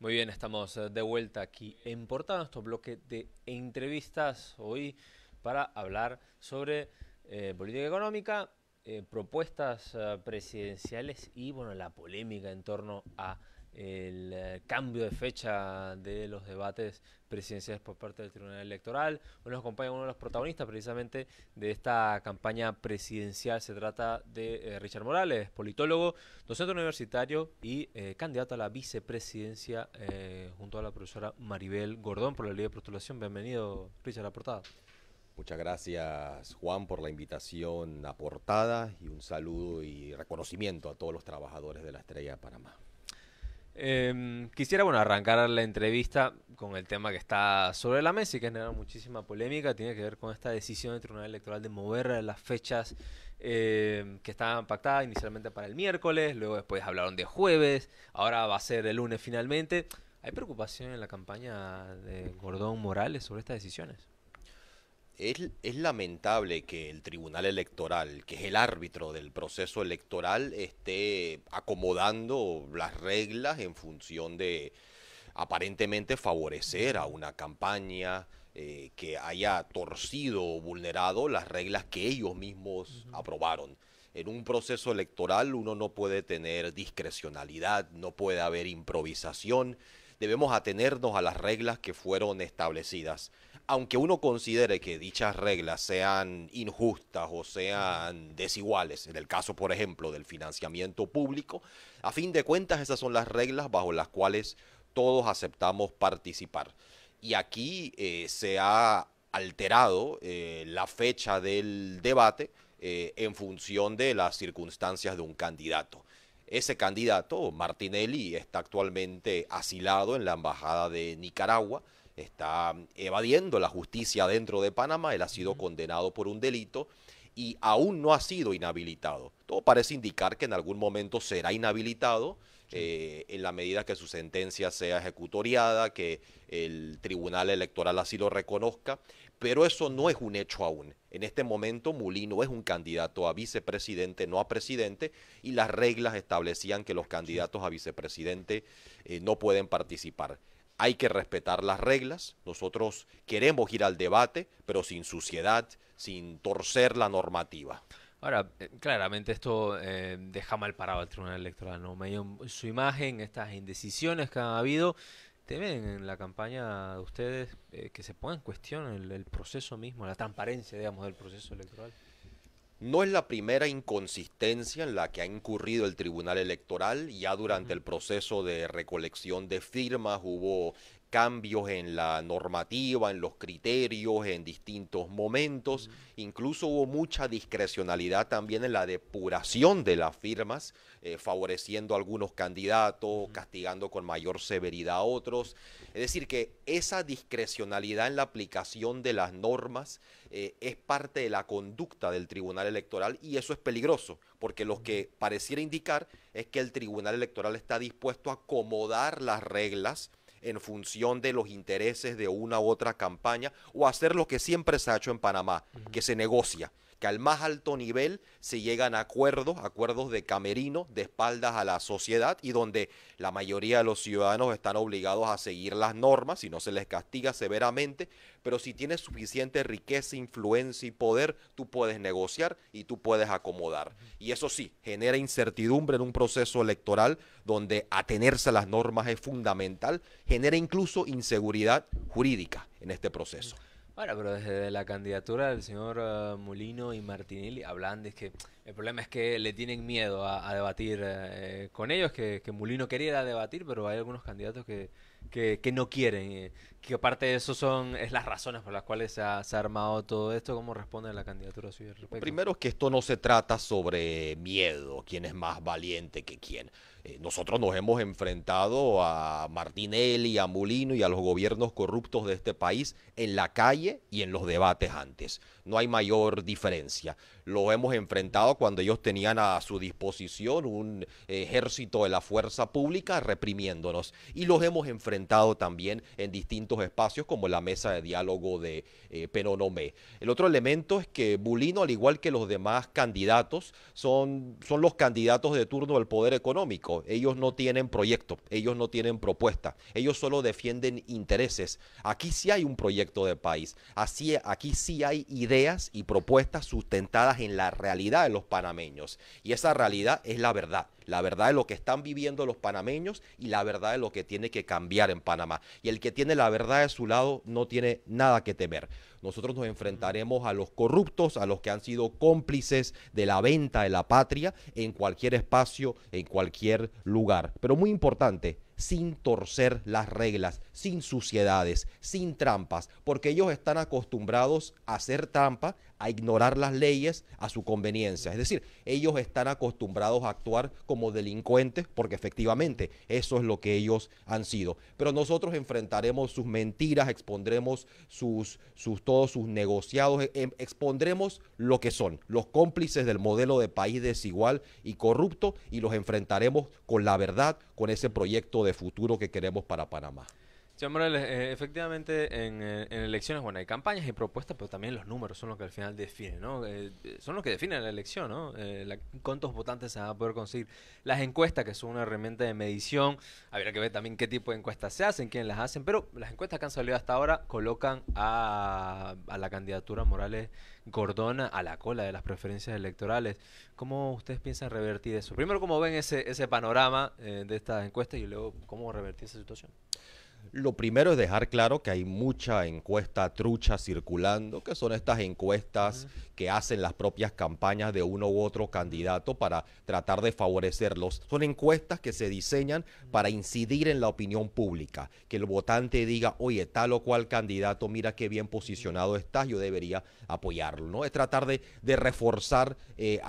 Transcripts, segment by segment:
Muy bien, estamos eh, de vuelta aquí en Portada, nuestro bloque de entrevistas hoy para hablar sobre eh, política económica, eh, propuestas presidenciales y bueno, la polémica en torno a el eh, cambio de fecha de los debates presidenciales por parte del Tribunal Electoral. Hoy nos acompaña uno de los protagonistas precisamente de esta campaña presidencial. Se trata de eh, Richard Morales, politólogo, docente universitario y eh, candidato a la vicepresidencia junto a la profesora Maribel Gordón por la ley de postulación. Bienvenido, Richard, a portada. Muchas gracias Juan por la invitación aportada y un saludo y reconocimiento a todos los trabajadores de la Estrella de Panamá. Em, quisiera bueno, arrancar la entrevista con el tema que está sobre la mesa y que ha muchísima polémica. Tiene que ver con esta decisión del Tribunal Electoral de mover las fechas em, que estaban pactadas inicialmente para el miércoles, luego después hablaron de jueves, ahora va a ser el lunes finalmente. ¿Hay preocupación en la campaña de Gordón Morales sobre estas decisiones? Es, lamentable que el Tribunal Electoral, que es el árbitro del proceso electoral, esté acomodando las reglas en función de aparentemente favorecer a una campaña eh, que haya torcido o vulnerado las reglas que ellos mismos aprobaron. En un proceso electoral uno no puede tener discrecionalidad, no puede haber improvisación, debemos atenernos a las reglas que fueron establecidas aunque uno considere que dichas reglas sean injustas o sean desiguales, en el caso, por ejemplo, del financiamiento público, a fin de cuentas esas son las reglas bajo las cuales todos aceptamos participar. Y aquí eh, se ha alterado eh, la fecha del debate eh, en función de las circunstancias de un candidato. Ese candidato, Martinelli, está actualmente asilado en la Embajada de Nicaragua está mm, evadiendo la justicia dentro de Panamá, él ha sido condenado por un delito y aún no ha sido inhabilitado. Todo parece indicar que en algún momento será inhabilitado. Eh, en la medida que su sentencia sea ejecutoriada, que el Tribunal Electoral así lo reconozca, pero eso no es un hecho aún. En este momento Mulino es un candidato a vicepresidente, no a presidente, y las reglas establecían que los candidatos a vicepresidente eh, no pueden participar hay que respetar las reglas. Nosotros queremos ir al debate, pero sin suciedad, sin torcer la normativa. Ahora, eh, claramente esto eh, deja mal parado al Tribunal Electoral, ¿no? Medio su imagen, estas indecisiones que han habido, ven en la campaña de ustedes eh, que se ponga en cuestión el, el proceso mismo, la transparencia, digamos, del proceso electoral. No es la primera inconsistencia en la que ha incurrido el Tribunal Electoral. Ya durante el proceso de recolección de firmas hubo cambios en la normativa, en los criterios, en distintos momentos. Incluso hubo mucha discrecionalidad también en la depuración de las firmas, eh, favoreciendo a algunos candidatos, castigando con mayor severidad a otros. Es decir, que esa discrecionalidad en la aplicación de las normas eh, es parte de la conducta del Tribunal Electoral y eso es peligroso, porque lo que pareciera indicar es que el Tribunal Electoral está dispuesto a acomodar las reglas, en función de los intereses de una u otra campaña o hacer lo que siempre se ha hecho en Panamá, que se negocia que al más alto nivel se llegan a acuerdos, acuerdos de camerino, de espaldas a la sociedad y donde la mayoría de los ciudadanos están obligados a seguir las normas y no se les castiga severamente, pero si tienes suficiente riqueza, influencia y poder, tú puedes negociar y tú puedes acomodar. Y eso sí, genera incertidumbre en un proceso electoral donde atenerse a las normas es fundamental, genera incluso inseguridad jurídica en este proceso. Bueno, pero desde la candidatura del señor eh, Mulino y Martinelli hablan de que el problema es que le tienen miedo a, debatir eh, con ellos, que, que Molino quería debatir, pero hay algunos candidatos que, que, no quieren, eh, que aparte de eso son es las razones por las cuales se ha, armado todo esto, ¿cómo responde la candidatura suya? es respecto? que esto no se trata sobre miedo, quién es más valiente que quién. Eh, nosotros nos hemos enfrentado a Martinelli, a Mulino y a los gobiernos corruptos de este país en la calle y en los debates antes. No hay mayor diferencia los hemos enfrentado cuando ellos tenían a su disposición un ejército de la fuerza pública reprimiéndonos. Y los hemos enfrentado también en distintos espacios como la mesa de diálogo de eh, El otro elemento es que Bulino, al igual que los demás candidatos, son, son los candidatos de turno del poder económico. Ellos no tienen proyecto, ellos no tienen propuesta, ellos solo defienden intereses. Aquí sí hay un proyecto de país, aquí sí hay ideas y propuestas sustentadas en la realidad de los panameños. Y esa realidad es la verdad, la verdad de lo que están viviendo los panameños y la verdad de lo que tiene que cambiar en Panamá. Y el que tiene la verdad de su lado no tiene nada que temer. Nosotros nos enfrentaremos a los corruptos, a los que han sido cómplices de la venta de la patria en cualquier espacio, en cualquier lugar. Pero muy importante, sin torcer las reglas, sin suciedades, sin trampas, porque ellos están acostumbrados a hacer trampa, a ignorar las leyes a su conveniencia. Es decir, ellos están acostumbrados a actuar como delincuentes porque efectivamente eso es lo que ellos han sido. Pero nosotros enfrentaremos sus mentiras, expondremos sus, sus todos sus negociados, em, expondremos lo que son, los cómplices del modelo de país desigual y corrupto y los enfrentaremos con la verdad, con ese proyecto de futuro que queremos para Panamá. Sí, Morales. Eh, efectivamente eh, en, elecciones, bueno, hay campañas y propuestas, pero también los números son los que al final definen, ¿no? Eh, son los que definen la elección, ¿no? cuántos votantes se van a poder conseguir. Las encuestas, que son una herramienta de medición, habría que ver también qué tipo de encuestas se hacen, quién las hacen, pero las encuestas que han salido hasta ahora colocan a, la candidatura Morales Gordona a la cola de las preferencias electorales. ¿Cómo ustedes piensan revertir eso? Primero, ¿cómo ven ese, ese panorama de estas encuestas y luego cómo revertir esa situación? Lo primero es dejar claro que hay mucha encuesta trucha circulando, que son estas encuestas que hacen las propias campañas de uno u otro candidato para tratar de favorecerlos. Son encuestas que se diseñan para incidir en la opinión pública, que el votante diga, oye, tal o cual candidato, mira qué bien posicionado estás, yo debería apoyarlo, ¿no? Es tratar de, reforzar eh,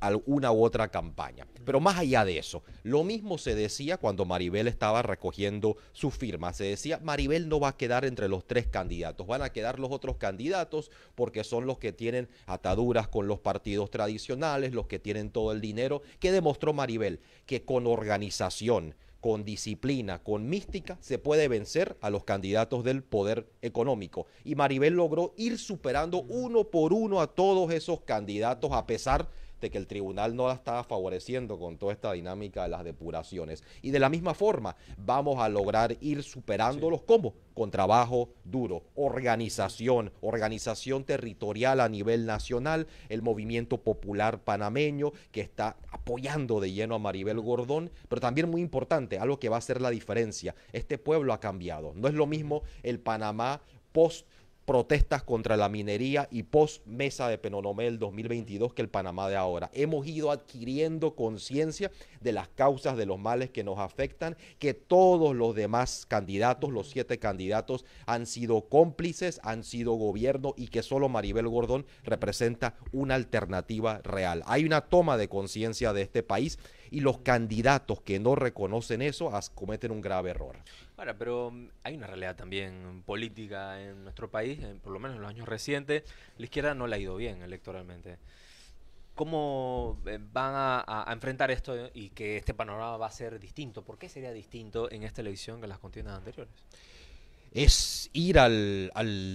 alguna u otra campaña. Pero más allá de eso, lo mismo se decía cuando Maribel estaba recogiendo su firma. Se decía, Maribel no va a quedar entre los tres candidatos, van a quedar los otros candidatos porque son los que tienen ataduras con los partidos tradicionales, los que tienen todo el dinero. ¿Qué demostró Maribel? Que con organización, con disciplina, con mística, se puede vencer a los candidatos del poder económico. Y Maribel logró ir superando uno por uno a todos esos candidatos a pesar de que el tribunal no la estaba favoreciendo con toda esta dinámica de las depuraciones. Y de la misma forma, vamos a lograr ir superándolos ¿cómo? con trabajo duro, organización, organización territorial a nivel nacional, el movimiento popular panameño que está apoyando de lleno a Maribel Gordón, pero también muy importante, algo que va a hacer la diferencia, este pueblo ha cambiado, no es lo mismo el Panamá post protestas contra la minería y post-mesa de Penonomel 2022 que el Panamá de ahora. Hemos ido adquiriendo conciencia de las causas de los males que nos afectan, que todos los demás candidatos, los siete candidatos, han sido cómplices, han sido gobierno y que solo Maribel Gordón representa una alternativa real. Hay una toma de conciencia de este país y los candidatos que no reconocen eso cometen un grave error. Ahora, pero mm, hay una realidad también política en nuestro país, por lo menos en los años recientes, la izquierda no le ha ido bien electoralmente. ¿Cómo eh, van a, a, enfrentar esto y que este panorama va a ser distinto? ¿Por qué sería distinto en esta elección que en las contiendas anteriores? es ir al,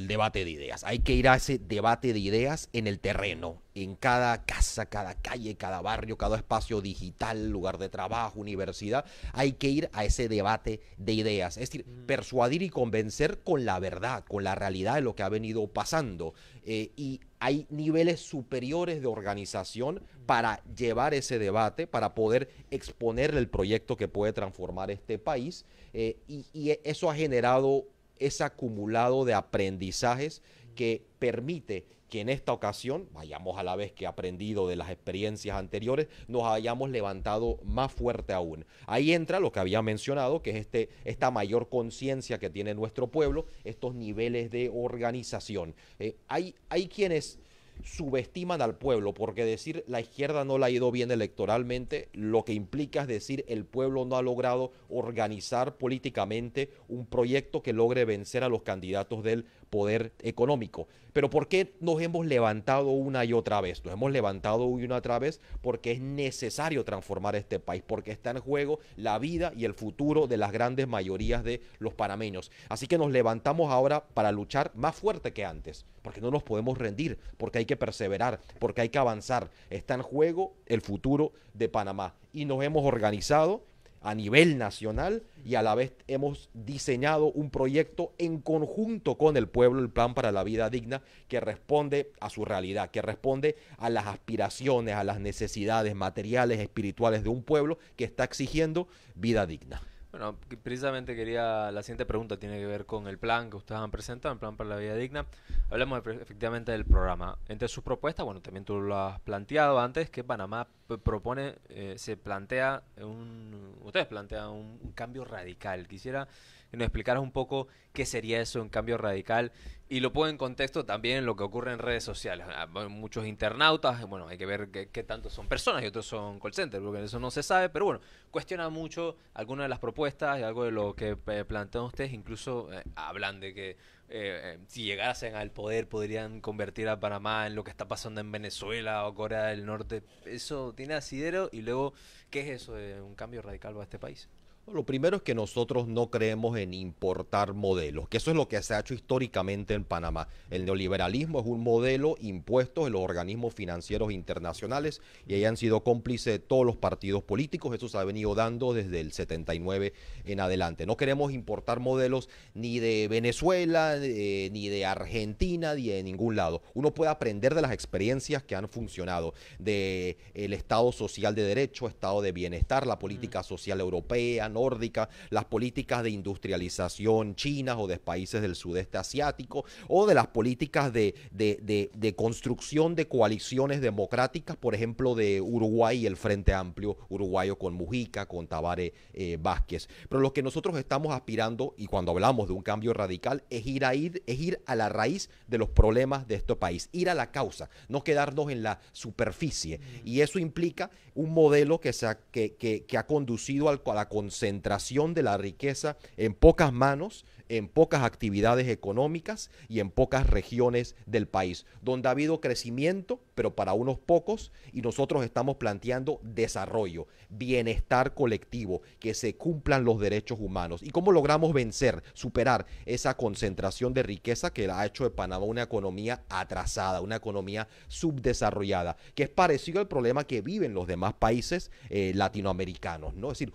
debate de ideas. Hay que ir a ese debate de ideas en el terreno, en cada casa, cada calle, cada barrio, cada espacio digital, lugar de trabajo, universidad. Hay que ir a ese debate de ideas. Es decir, mm. persuadir y convencer con la verdad, con la realidad de lo que ha venido pasando. Eh, y hay niveles superiores de organización para llevar ese debate, para poder exponer el proyecto que puede transformar este país. Eh, y eso ha generado es acumulado de aprendizajes que permite que en esta ocasión, vayamos a la vez que aprendido de las experiencias anteriores, nos hayamos levantado más fuerte aún. Ahí entra lo que había mencionado, que es este, esta mayor conciencia que tiene nuestro pueblo, estos niveles de organización. Eh, hay, hay quienes subestiman al pueblo, porque decir la izquierda no la ha ido bien electoralmente, lo que implica es decir el pueblo no ha logrado organizar políticamente un proyecto que logre vencer a los candidatos del poder económico. Pero ¿por qué nos hemos levantado una y otra vez? Nos hemos levantado una y otra vez porque es necesario transformar este país, porque está en juego la vida y el futuro de las grandes mayorías de los panameños. Así que nos levantamos ahora para luchar más fuerte que antes, porque no nos podemos rendir, porque hay que perseverar, porque hay que avanzar. Está en juego el futuro de Panamá y nos hemos organizado a nivel nacional y a la vez hemos diseñado un proyecto en conjunto con el pueblo, el Plan para la Vida Digna, que responde a su realidad, que responde a las aspiraciones, a las necesidades materiales, espirituales de un pueblo que está exigiendo vida digna. Bueno, precisamente quería, la siguiente pregunta tiene que ver con el plan que ustedes han presentado, el plan para la vida digna. hablemos efectivamente del programa. Entre sus propuestas, bueno, también tú lo has planteado antes, que Panamá propone, eh, se plantea, un, ustedes plantean un, cambio radical. Quisiera y nos explicaras un poco qué sería eso, un cambio radical. Y lo pongo en contexto también en lo que ocurre en redes sociales. Ah, muchos internautas, bueno, hay que ver qué, tanto son personas y otros son call centers, porque eso no se sabe, pero bueno, cuestiona mucho algunas de las propuestas y algo de lo que eh, plantean ustedes, incluso eh, hablan de que eh, si llegasen al poder podrían convertir a Panamá en lo que está pasando en Venezuela o Corea del Norte. Eso tiene asidero y luego, ¿qué es eso de un cambio radical para este país? Lo primero es que nosotros no creemos en importar modelos, que eso es lo que se ha hecho históricamente en Panamá. El neoliberalismo es un modelo impuesto en los organismos financieros internacionales y ahí han sido cómplices de todos los partidos políticos. Eso se ha venido dando desde el 79 en adelante. No queremos importar modelos ni de Venezuela, ni de Argentina, ni de ningún lado. Uno puede aprender de las experiencias que han funcionado, del Estado social de derecho, Estado de bienestar, la política mm. social europea nórdica, las políticas de industrialización chinas o de países del sudeste asiático, o de las políticas de, de, construcción de coaliciones democráticas, por ejemplo, de Uruguay el Frente Amplio Uruguayo con Mujica, con Tabare eh, Vázquez. Pero lo que nosotros estamos aspirando, y cuando hablamos de un cambio radical, es ir a, ir, a la raíz de los problemas de este país, ir a la causa, no quedarnos en la superficie. Mm. Y eso implica un modelo que, ha, que, que, ha conducido al, a la concentración de la riqueza en pocas manos, en pocas actividades económicas y en pocas regiones del país, donde ha habido crecimiento, pero para unos pocos, y nosotros estamos planteando desarrollo, bienestar colectivo, que se cumplan los derechos humanos. ¿Y cómo logramos vencer, superar esa concentración de riqueza que ha hecho de Panamá una economía atrasada, una economía subdesarrollada, que es parecido al problema que viven los demás países eh, latinoamericanos? ¿no? Es decir,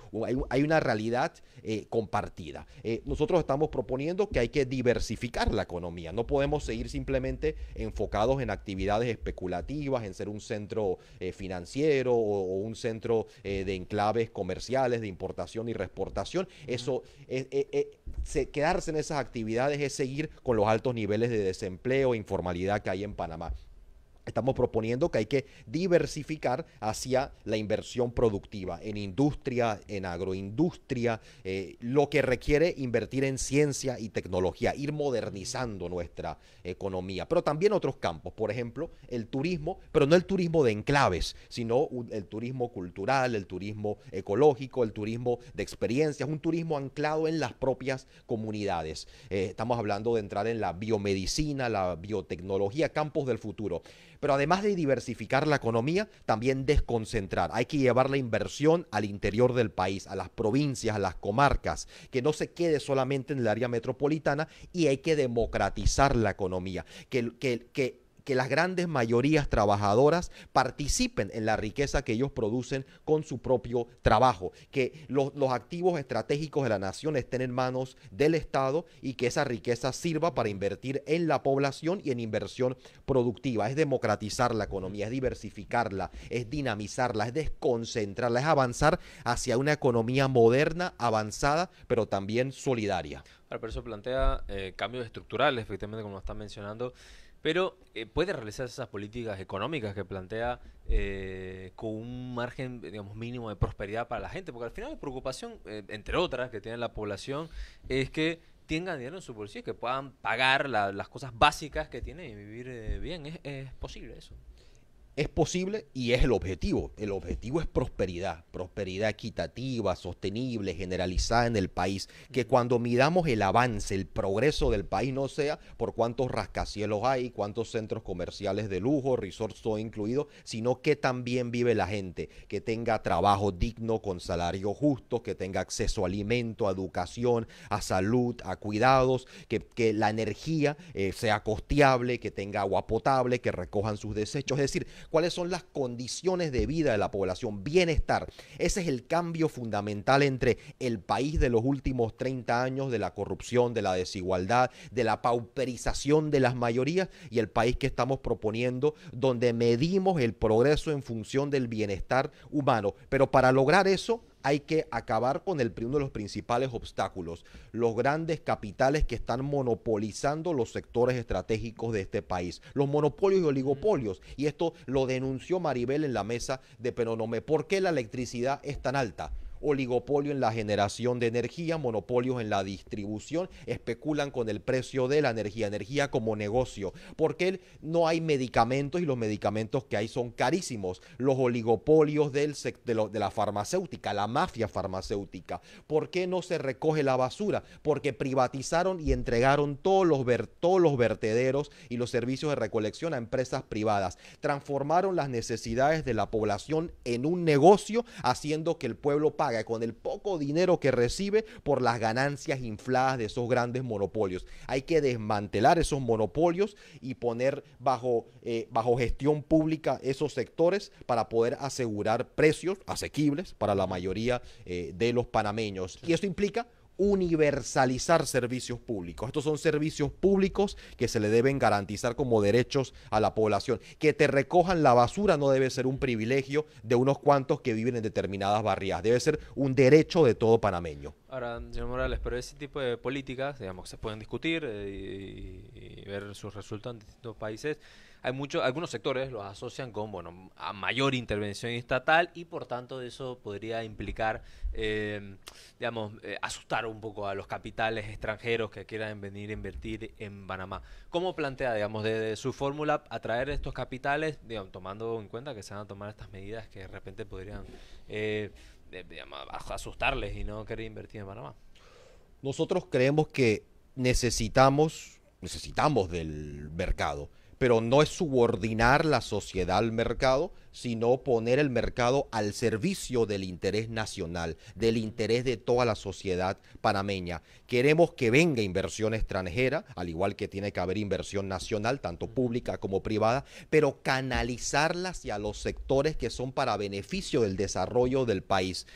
hay, una realidad eh, compartida. Eh, nosotros estamos proponiendo Suponiendo que hay que diversificar la economía. No podemos seguir simplemente enfocados en actividades especulativas, en ser un centro eh, financiero o, un centro eh, de enclaves comerciales, de importación y reexportación. Eso, eh, se, quedarse en esas actividades es seguir con los altos niveles de desempleo e informalidad que hay en Panamá. Estamos proponiendo que hay que diversificar hacia la inversión productiva en industria, en agroindustria, eh, lo que requiere invertir en ciencia y tecnología, ir modernizando nuestra economía, pero también otros campos, por ejemplo, el turismo, pero no el turismo de enclaves, sino el turismo cultural, el turismo ecológico, el turismo de experiencias, un turismo anclado en las propias comunidades. Eh, estamos hablando de entrar en la biomedicina, la biotecnología, campos del futuro. Pero además de diversificar la economía, también desconcentrar. Hay que llevar la inversión al interior del país, a las provincias, a las comarcas, que no se quede solamente en el área metropolitana y hay que democratizar la economía, que, que que las grandes mayorías trabajadoras participen en la riqueza que ellos producen con su propio trabajo, que los, activos estratégicos de la nación estén en manos del Estado y que esa riqueza sirva para invertir en la población y en inversión productiva. Es democratizar la economía, es diversificarla, es dinamizarla, es desconcentrarla, es avanzar hacia una economía moderna, avanzada, pero también solidaria. pero eso plantea eh, cambios estructurales, efectivamente, como lo están mencionando pero eh, puede realizarse esas políticas económicas que plantea eh, con un margen, digamos, mínimo de prosperidad para la gente, porque al final la preocupación, eh, entre otras, que tiene la población es que tengan dinero en su bolsillo, que puedan pagar las cosas básicas que tienen y vivir bien. es posible eso es posible y es el objetivo. El objetivo es prosperidad, prosperidad equitativa, sostenible, generalizada en el país. Que cuando midamos el avance, el progreso del país no sea por cuántos rascacielos hay, cuántos centros comerciales de lujo, resorts todo incluido, sino que también vive la gente, que tenga trabajo digno, con salario justos que tenga acceso a alimento, a educación, a salud, a cuidados, que, la energía eh, sea costeable, que tenga agua potable, que recojan sus desechos. Es decir, cuáles son las condiciones de vida de la población, bienestar. Ese es el cambio fundamental entre el país de los últimos 30 años, de la corrupción, de la desigualdad, de la pauperización de las mayorías y el país que estamos proponiendo, donde medimos el progreso en función del bienestar humano. Pero para lograr eso, hay que acabar con el, uno de los principales obstáculos, los grandes capitales que están monopolizando los sectores estratégicos de este país, los monopolios y oligopolios. Y esto lo denunció Maribel en la mesa de PENONOME. ¿Por qué la electricidad es tan alta? oligopolio en la generación de energía, monopolios en la distribución, especulan con el precio de la energía, energía como negocio, porque no hay medicamentos y los medicamentos que hay son carísimos, los oligopolios de, la farmacéutica, la mafia farmacéutica, ¿por qué no se recoge la basura? Porque privatizaron y entregaron todos los, todos los vertederos y los servicios de recolección a empresas privadas, transformaron las necesidades de la población en un negocio, haciendo que el pueblo pague con el poco dinero que recibe por las ganancias infladas de esos grandes monopolios. Hay que desmantelar esos monopolios y poner bajo, eh, bajo gestión pública esos sectores para poder asegurar precios asequibles para la mayoría eh, de los panameños. Y eso implica universalizar servicios públicos. Estos son servicios públicos que se le deben garantizar como derechos a la población. Que te recojan la basura no debe ser un privilegio de unos cuantos que viven en determinadas barriadas, debe ser un derecho de todo panameño. Ahora, señor Morales, pero ese tipo de políticas, digamos, se pueden discutir eh, y, ver sus resultados en distintos países muchos, algunos sectores los asocian con, bueno, a mayor intervención estatal y por tanto eso podría implicar, eh, digamos, eh, asustar un poco a los capitales extranjeros que quieran venir a invertir en Panamá. ¿Cómo plantea, digamos, de, su fórmula atraer estos capitales, digamos, tomando en cuenta que se van a tomar estas medidas que de repente podrían, eh, digamos, asustarles y no querer invertir en Panamá? Nosotros creemos que necesitamos, necesitamos del mercado pero no es subordinar la sociedad al mercado, sino poner el mercado al servicio del interés nacional, del interés de toda la sociedad panameña. Queremos que venga inversión extranjera, al igual que tiene que haber inversión nacional, tanto pública como privada, pero canalizarla hacia los sectores que son para beneficio del desarrollo del país.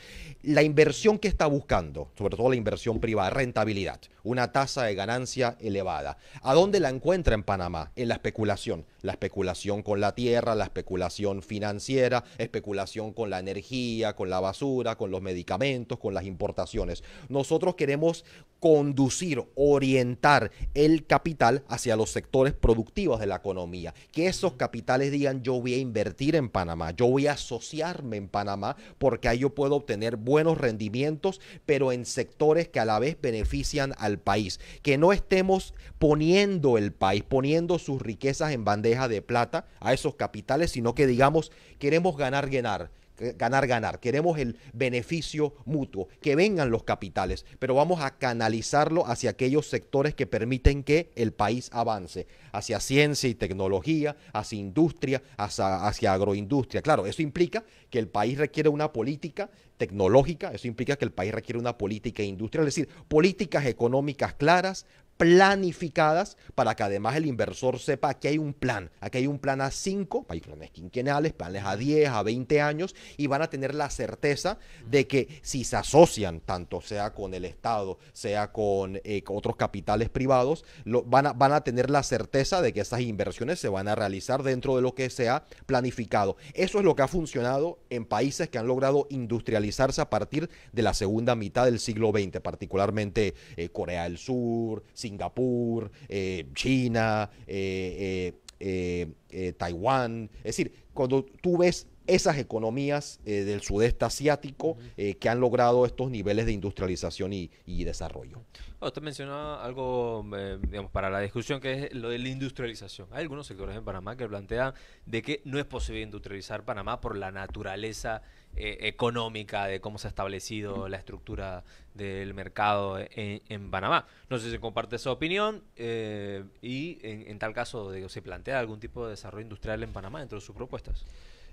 La inversión que está buscando, sobre todo la inversión privada, rentabilidad, una tasa de ganancia elevada. ¿A dónde la encuentra en Panamá? En la especulación, la especulación con la tierra, la especulación financiera financiera, especulación con la energía, con la basura, con los medicamentos, con las importaciones. Nosotros queremos conducir, orientar el capital hacia los sectores productivos de la economía. Que esos capitales digan yo voy a invertir en Panamá, yo voy a asociarme en Panamá porque ahí yo puedo obtener buenos rendimientos, pero en sectores que a la vez benefician al país. Que no estemos poniendo el país, poniendo sus riquezas en bandeja de plata a esos capitales, sino que digamos queremos ganar, ganar ganar, ganar. Queremos el beneficio mutuo, que vengan los capitales, pero vamos a canalizarlo hacia aquellos sectores que permiten que el país avance, hacia ciencia y tecnología, hacia industria, hacia, agroindustria. Claro, eso implica que el país requiere una política tecnológica, eso implica que el país requiere una política industrial, es decir, políticas económicas claras, planificadas para que además el inversor sepa que hay un plan. Aquí hay un plan a 5, hay planes quinquenales, planes a 10, a 20 años y van a tener la certeza de que si se asocian, tanto sea con el Estado, sea con eh, otros capitales privados, van, a, van a tener la certeza de que esas inversiones se van a realizar dentro de lo que se ha planificado. Eso es lo que ha funcionado en países que han logrado industrializarse a partir de la segunda mitad del siglo XX, particularmente eh, Corea del Sur, Singapur, eh, China, eh, eh, Taiwán. Es decir, cuando tú ves esas economías eh, del sudeste asiático eh, que han logrado estos niveles de industrialización y, desarrollo. Oh, usted mencionaba algo, eh, para la discusión que es lo de la industrialización. Hay algunos sectores en Panamá que plantean de que no es posible industrializar Panamá por la naturaleza económica de cómo se ha establecido la estructura del mercado e, e, en, Panamá. No sé si comparte esa opinión y en, tal caso, ¿se plantea algún tipo de desarrollo industrial en Panamá dentro de sus propuestas?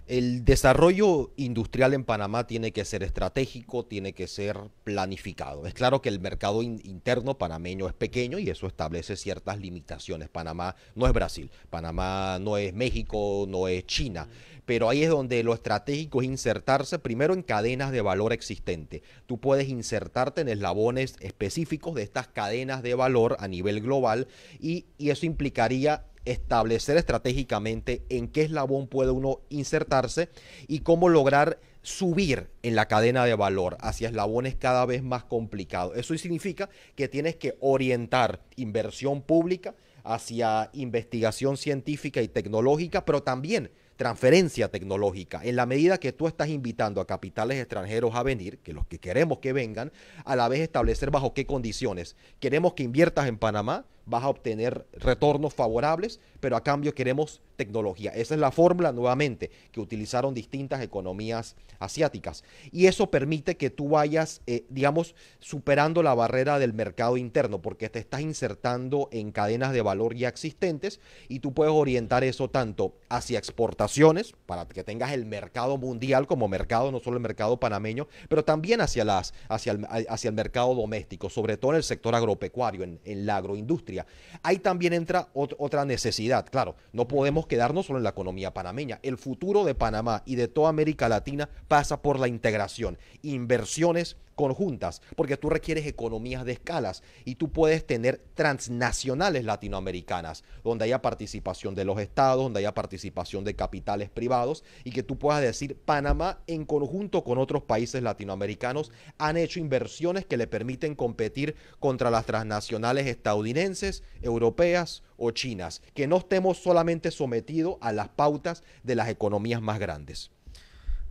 El desarrollo industrial en Panamá tiene que ser estratégico, tiene que ser planificado. Es claro que el mercado interno panameño es pequeño y eso establece ciertas limitaciones. Panamá no es Brasil, Panamá no es México, no es China, pero ahí es donde lo estratégico es insertarse primero en cadenas de valor existente. Tú puedes insertarte en eslabones específicos de estas cadenas de valor a nivel global y eso implicaría establecer estratégicamente en qué eslabón puede uno insertarse y cómo lograr subir en la cadena de valor hacia eslabones cada vez más complicados. Eso significa que tienes que orientar inversión pública hacia investigación científica y tecnológica, pero también transferencia tecnológica. En la medida que tú estás invitando a capitales extranjeros a venir, que los que queremos que vengan, a la vez establecer bajo qué condiciones. Queremos que inviertas en Panamá, vas a obtener retornos favorables, pero a cambio queremos tecnología. Esa es la fórmula nuevamente que utilizaron distintas economías asiáticas. Y eso permite que tú vayas, eh, digamos, superando la barrera del mercado interno, porque te estás insertando en cadenas de valor ya existentes y tú puedes orientar eso tanto hacia exportaciones, para que tengas el mercado mundial como mercado, no solo el mercado panameño, pero también hacia, las, el, hacia el mercado doméstico, sobre todo en el sector agropecuario, en la agroindustria Ahí también entra otra necesidad, claro, no podemos quedarnos solo en la economía panameña. El futuro de Panamá y de toda América Latina pasa por la integración, inversiones conjuntas, porque tú requieres economías de escalas y tú puedes tener transnacionales latinoamericanas, donde haya participación de los estados, donde haya participación de capitales privados y que tú puedas decir, Panamá en conjunto con otros países latinoamericanos han hecho inversiones que le permiten competir contra las transnacionales estadounidenses, europeas o chinas, que no estemos solamente sometidos a las pautas de las economías más grandes.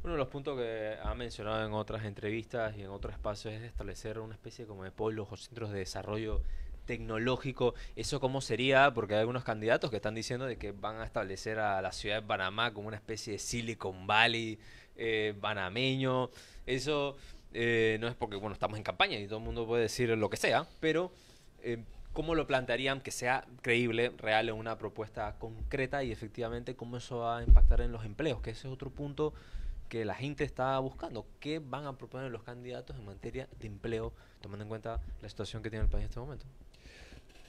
Uno de los puntos que ha mencionado en otras entrevistas y en otros espacios es establecer una especie como de polos o centros de desarrollo tecnológico. ¿Eso cómo sería? Porque hay algunos candidatos que están diciendo de que van a establecer a la ciudad de Panamá como una especie de Silicon Valley eh, panameño. Eso eh, no es porque, bueno, estamos en campaña y todo el mundo puede decir lo que sea, pero... Eh, ¿Cómo lo plantearían que sea creíble, real, en una propuesta concreta y efectivamente cómo eso va a impactar en los empleos? Que ese es otro punto que la gente está buscando. ¿Qué van a proponer los candidatos en materia de empleo, tomando en cuenta la situación que tiene el país en este momento?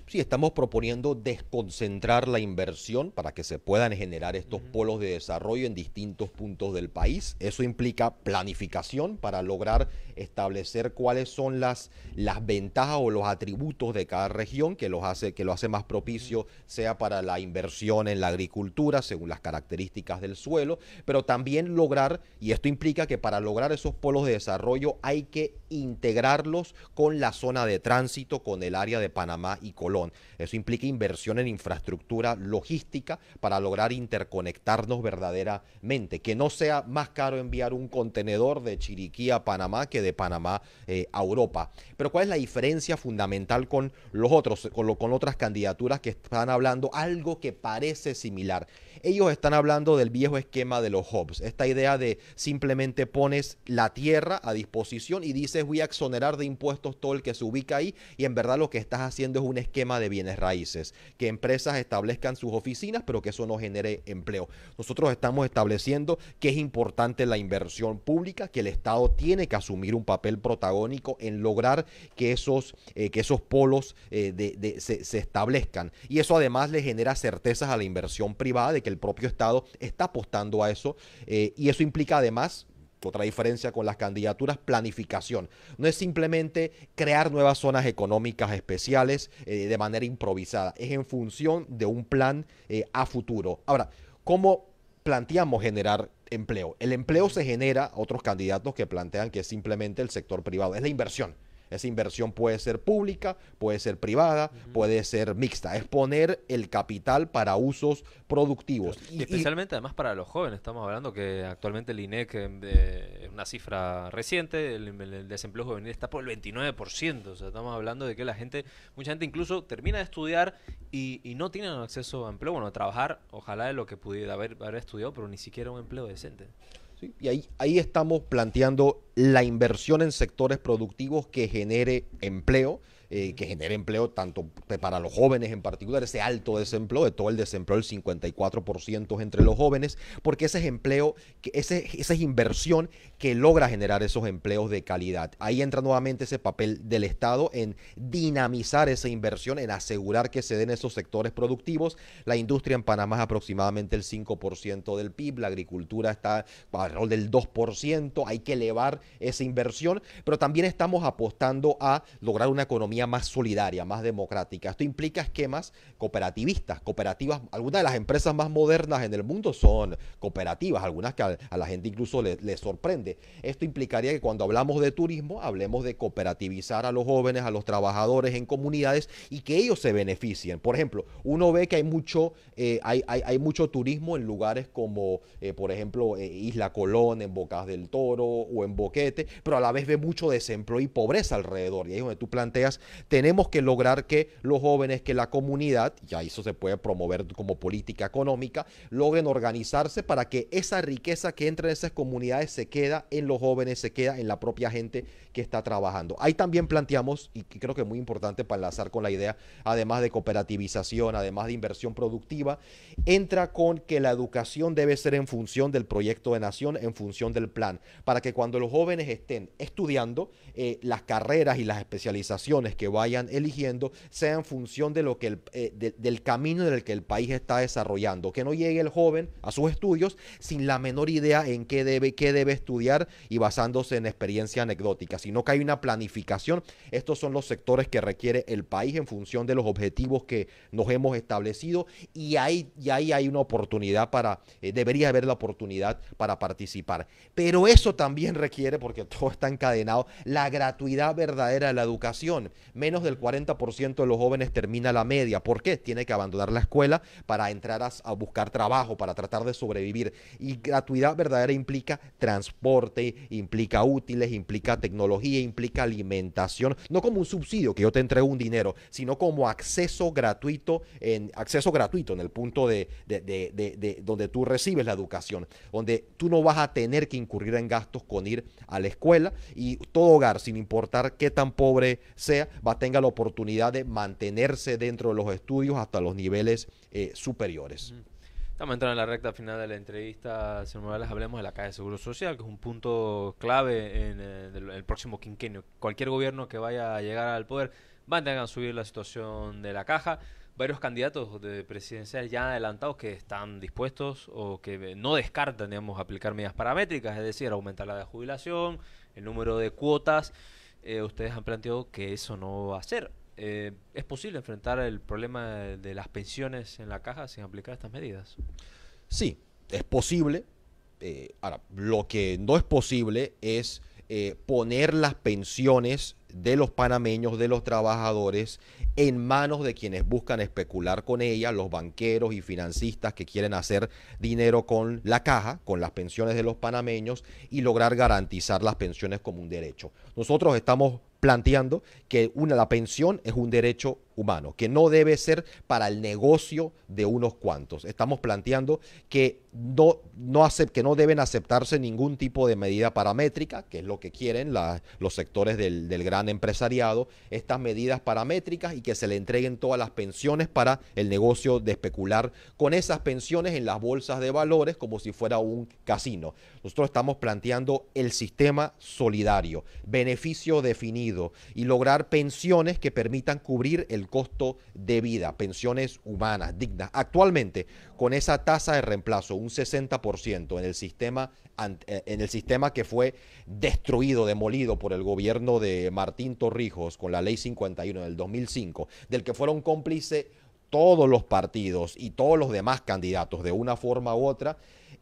Sí, estamos proponiendo desconcentrar la inversión para que se puedan generar estos polos de desarrollo en distintos puntos del país. Eso implica planificación para lograr establecer cuáles son las, las ventajas o los atributos de cada región que, los hace, que lo hace más propicio, sea para la inversión en la agricultura, según las características del suelo, pero también lograr, y esto implica que para lograr esos polos de desarrollo hay que integrarlos con la zona de tránsito, con el área de Panamá y Colón. Eso implica inversión en infraestructura logística para lograr interconectarnos verdaderamente, que no sea más caro enviar un contenedor de Chiriquí a Panamá que de Panamá eh, a Europa. Pero ¿cuál es la diferencia fundamental con los otros, con otras candidaturas que están hablando? Algo que parece similar ellos están hablando del viejo esquema de los hubs, esta idea de simplemente pones la tierra a disposición y dices voy a exonerar de impuestos todo el que se ubica ahí y en verdad lo que estás haciendo es un esquema de bienes raíces, que empresas establezcan sus oficinas pero que eso no genere empleo. Nosotros estamos estableciendo que es importante la inversión pública, que el Estado tiene que asumir un papel protagónico en lograr que esos, eh, que esos polos eh, se, se establezcan y eso además le genera certezas a la inversión privada de que el propio Estado está apostando a eso eh, y eso implica además otra diferencia con las candidaturas, planificación. No es simplemente crear nuevas zonas económicas especiales eh, de manera improvisada, es en función de un plan eh, a futuro. Ahora, ¿cómo planteamos generar empleo? El empleo se genera, otros candidatos que plantean que es simplemente el sector privado, es la inversión esa inversión puede ser pública, puede ser privada, puede ser mixta. Es poner el capital para usos productivos. Y, especialmente además para los jóvenes. Estamos hablando que actualmente el INEC eh, una cifra reciente, el, desempleo juvenil está por el 29%. O sea, estamos hablando de que la gente, mucha gente incluso termina de estudiar y, no tienen acceso a empleo, bueno, a trabajar, ojalá de lo que pudiera haber, haber estudiado, pero ni siquiera un empleo decente. Y ahí, ahí estamos planteando la inversión en sectores productivos que genere empleo. Eh, que genere empleo tanto para los jóvenes en particular, ese alto desempleo, de todo el desempleo el 54% entre los jóvenes, porque ese es empleo, que ese, esa es inversión que logra generar esos empleos de calidad. Ahí entra nuevamente ese papel del Estado en dinamizar esa inversión, en asegurar que se den esos sectores productivos. La industria en Panamá es aproximadamente el 5% del PIB, la agricultura está rol del 2%, hay que elevar esa inversión, pero también estamos apostando a lograr una economía más solidaria, más democrática. Esto implica esquemas cooperativistas, cooperativas, algunas de las empresas más modernas en el mundo son cooperativas, algunas que a, la gente incluso le, le sorprende esto implicaría que cuando hablamos de turismo, hablemos de cooperativizar a los jóvenes, a los trabajadores en comunidades y que ellos se beneficien. Por ejemplo, uno ve que hay mucho, eh, hay, mucho turismo en lugares como, eh, por ejemplo, eh, Isla Colón, en Bocas del Toro o en Boquete, pero a la vez ve mucho desempleo y pobreza alrededor. Y ahí es donde tú planteas, tenemos que lograr que los jóvenes, que la comunidad, ya eso se puede promover como política económica, logren organizarse para que esa riqueza que entra en esas comunidades se queda en los jóvenes, se queda en la propia gente que está trabajando. Ahí también planteamos, y creo que es muy importante para enlazar con la idea, además de cooperativización, además de inversión productiva, entra con que la educación debe ser en función del proyecto de nación, en función del plan, para que cuando los jóvenes estén estudiando, eh, las carreras y las especializaciones que vayan eligiendo sean en función de lo que eh, del camino en el que el país está desarrollando, que no llegue el joven a sus estudios sin la menor idea en qué debe, qué debe estudiar y basándose en experiencia anecdótica, sino que hay una planificación. Estos son los sectores que requiere el país en función de los objetivos que nos hemos establecido y ahí, y ahí hay una oportunidad para, eh, debería haber la oportunidad para participar. Pero eso también requiere, porque todo está encadenado, la gratuidad verdadera de la educación. Menos del 40% de los jóvenes termina la media. ¿Por qué? Tiene que abandonar la escuela para entrar a buscar trabajo, para tratar de sobrevivir. Y gratuidad verdadera implica transporte implica útiles, implica tecnología, implica alimentación, no como un subsidio que yo te entregue un dinero, sino como acceso gratuito en acceso gratuito en el punto de, de, de, de donde tú recibes la educación, donde tú no vas a tener que incurrir en gastos con ir a la escuela y todo hogar, sin importar qué tan pobre sea, va a tener la oportunidad de mantenerse dentro de los estudios hasta los niveles eh, superiores. Estamos entrando en la recta final de la entrevista, señor Morales. Hablemos de la Caja de Seguro Social, que es un punto clave en, eh, el, próximo quinquenio. Cualquier gobierno que vaya a llegar al poder va a tener que subir la situación de la caja. Varios candidatos de presidencial ya adelantados que están dispuestos o que eh, no descartan, digamos, aplicar medidas paramétricas, es decir, aumentar la de jubilación, el número de cuotas. Eh, ustedes han planteado que eso no va a ser. Eh, ¿es posible enfrentar el problema de, las pensiones en la caja sin aplicar estas medidas? Sí, es posible. Eh, ahora, lo que no es posible es eh, poner las pensiones de los panameños, de los trabajadores, en manos de quienes buscan especular con ellas, los banqueros y financistas que quieren hacer dinero con la caja, con las pensiones de los panameños y lograr garantizar las pensiones como un derecho. Nosotros estamos planteando que una, la pensión es un derecho humano, que no debe ser para el negocio de unos cuantos. Estamos planteando que no, que no deben aceptarse ningún tipo de medida paramétrica, que es lo que quieren los sectores del gran empresariado, estas medidas paramétricas y que se le entreguen todas las pensiones para el negocio de especular con esas pensiones en las bolsas de valores como si fuera un casino. Nosotros estamos planteando el sistema solidario, beneficio definido y lograr pensiones que permitan cubrir el costo de vida, pensiones humanas dignas. Actualmente, con esa tasa de reemplazo, un 60% en el sistema eh, en el sistema que fue destruido, demolido por el gobierno de Martín Torrijos con la ley 51 del 2005, del que fueron cómplices todos los partidos y todos los demás candidatos de una forma u otra,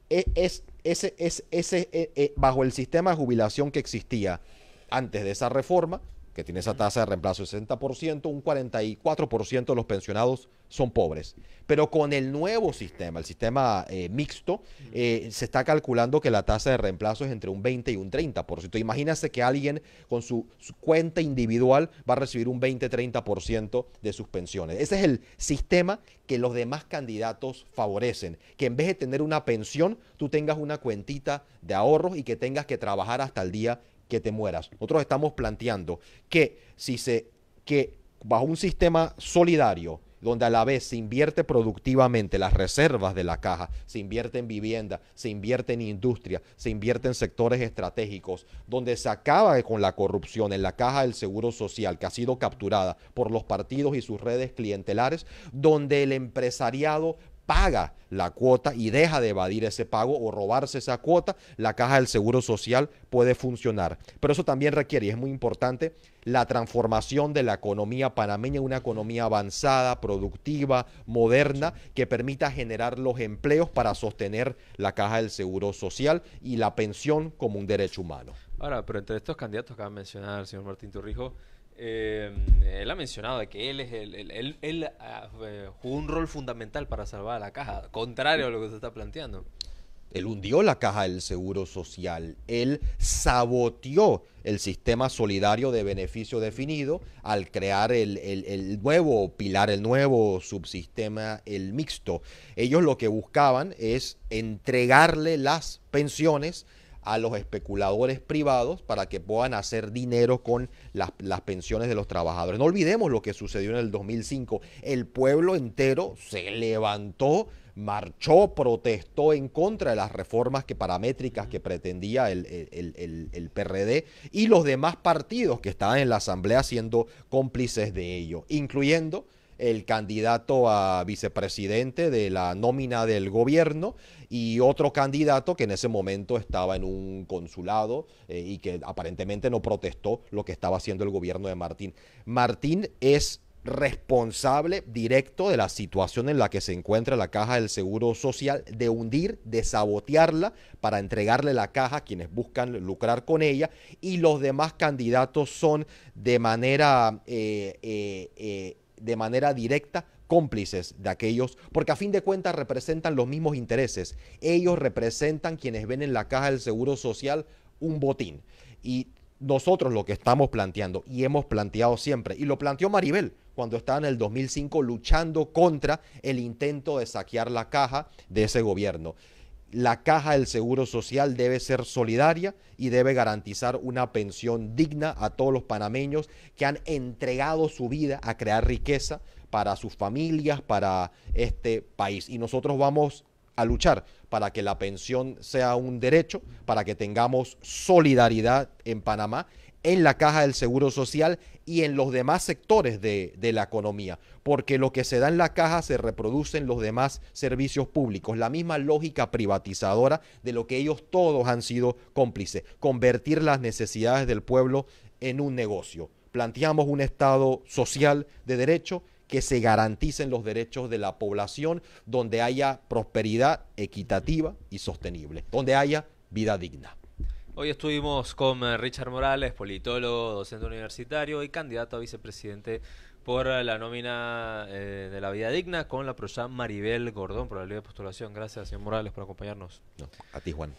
e-, es, ese, es, ese, eh, eh, bajo el sistema de jubilación que existía antes de esa reforma, que tiene esa tasa de reemplazo del 60%, un 44% de los pensionados son pobres. Pero con el nuevo sistema, el sistema eh, mixto, eh, se está calculando que la tasa de reemplazo es entre un 20 y un 30%. Imagínense que alguien con su, su, cuenta individual va a recibir un 20-30% de sus pensiones. Ese es el sistema que los demás candidatos favorecen, que en vez de tener una pensión, tú tengas una cuentita de ahorros y que tengas que trabajar hasta el día que te mueras. Nosotros estamos planteando que si se que bajo un sistema solidario donde a la vez se invierte productivamente las reservas de la caja, se invierte en vivienda, se invierte en industria, se invierte en sectores estratégicos, donde se acaba con la corrupción en la caja del Seguro Social que ha sido capturada por los partidos y sus redes clientelares, donde el empresariado paga la cuota y deja de evadir ese pago o robarse esa cuota, la caja del Seguro Social puede funcionar. Pero eso también requiere, y es muy importante, la transformación de la economía panameña, en una economía avanzada, productiva, moderna, que permita generar los empleos para sostener la caja del Seguro Social y la pensión como un derecho humano. Ahora, pero entre estos candidatos que acaba mencionado mencionar el señor Martín Turrijo, eh, él ha mencionado que él es el, ah, eh, jugó un rol fundamental para salvar la caja, contrario a lo que se está planteando. Él hundió la caja del Seguro Social, él saboteó el sistema solidario de beneficio definido al crear el, el nuevo pilar, el nuevo subsistema, el mixto. Ellos lo que buscaban es entregarle las pensiones a los especuladores privados para que puedan hacer dinero con las, pensiones de los trabajadores. No olvidemos lo que sucedió en el 2005. El pueblo entero se levantó, marchó, protestó en contra de las reformas paramétricas que pretendía el, el PRD y los demás partidos que estaban en la Asamblea siendo cómplices de ello, incluyendo el candidato a vicepresidente de la nómina del gobierno y otro candidato que en ese momento estaba en un consulado eh, y que aparentemente no protestó lo que estaba haciendo el gobierno de Martín. Martín es responsable directo de la situación en la que se encuentra la caja del Seguro Social, de hundir, de sabotearla para entregarle la caja a quienes buscan lucrar con ella y los demás candidatos son de manera eh, eh, de manera directa cómplices de aquellos, porque a fin de cuentas representan los mismos intereses. Ellos representan quienes ven en la caja del Seguro Social un botín. Y nosotros lo que estamos planteando y hemos planteado siempre, y lo planteó Maribel cuando estaba en el 2005 luchando contra el intento de saquear la caja de ese gobierno. La caja del Seguro Social debe ser solidaria y debe garantizar una pensión digna a todos los panameños que han entregado su vida a crear riqueza para sus familias, para este país. Y nosotros vamos a luchar para que la pensión sea un derecho, para que tengamos solidaridad en Panamá en la caja del Seguro Social y en los demás sectores de, la economía, porque lo que se da en la caja se reproduce en los demás servicios públicos, la misma lógica privatizadora de lo que ellos todos han sido cómplices, convertir las necesidades del pueblo en un negocio. Planteamos un Estado social de derecho que se garanticen los derechos de la población, donde haya prosperidad equitativa y sostenible, donde haya vida digna. Hoy estuvimos con eh, Richard Morales, politólogo, docente universitario y candidato a vicepresidente por eh, la nómina eh, de la vida digna con la profesora Maribel Gordón por la ley de postulación. Gracias, señor Morales, por acompañarnos. a ti, Juan.